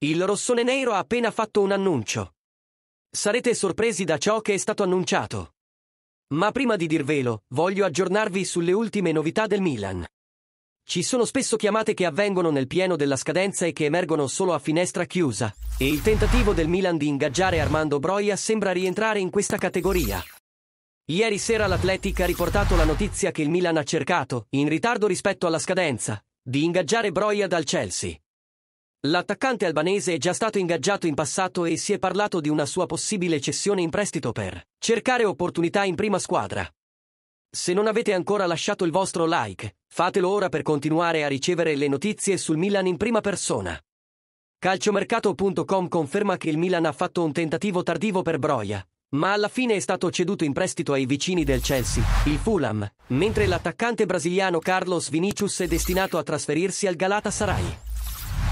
Il Rossone nero ha appena fatto un annuncio. Sarete sorpresi da ciò che è stato annunciato. Ma prima di dirvelo, voglio aggiornarvi sulle ultime novità del Milan. Ci sono spesso chiamate che avvengono nel pieno della scadenza e che emergono solo a finestra chiusa, e il tentativo del Milan di ingaggiare Armando Broia sembra rientrare in questa categoria. Ieri sera l'Atletic ha riportato la notizia che il Milan ha cercato, in ritardo rispetto alla scadenza, di ingaggiare Broia dal Chelsea. L'attaccante albanese è già stato ingaggiato in passato e si è parlato di una sua possibile cessione in prestito per cercare opportunità in prima squadra. Se non avete ancora lasciato il vostro like, fatelo ora per continuare a ricevere le notizie sul Milan in prima persona. Calciomercato.com conferma che il Milan ha fatto un tentativo tardivo per Broia, ma alla fine è stato ceduto in prestito ai vicini del Chelsea, il Fulham, mentre l'attaccante brasiliano Carlos Vinicius è destinato a trasferirsi al Galatasaray.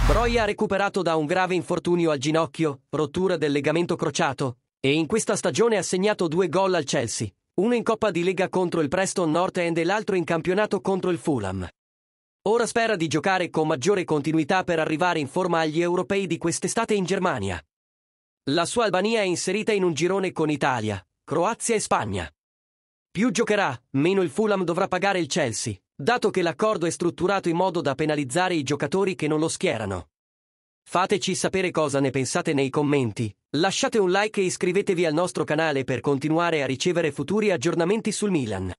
Broia recuperato da un grave infortunio al ginocchio, rottura del legamento crociato, e in questa stagione ha segnato due gol al Chelsea, uno in Coppa di Lega contro il Preston North End e l'altro in campionato contro il Fulham. Ora spera di giocare con maggiore continuità per arrivare in forma agli europei di quest'estate in Germania. La sua Albania è inserita in un girone con Italia, Croazia e Spagna. Più giocherà, meno il Fulham dovrà pagare il Chelsea, dato che l'accordo è strutturato in modo da penalizzare i giocatori che non lo schierano. Fateci sapere cosa ne pensate nei commenti, lasciate un like e iscrivetevi al nostro canale per continuare a ricevere futuri aggiornamenti sul Milan.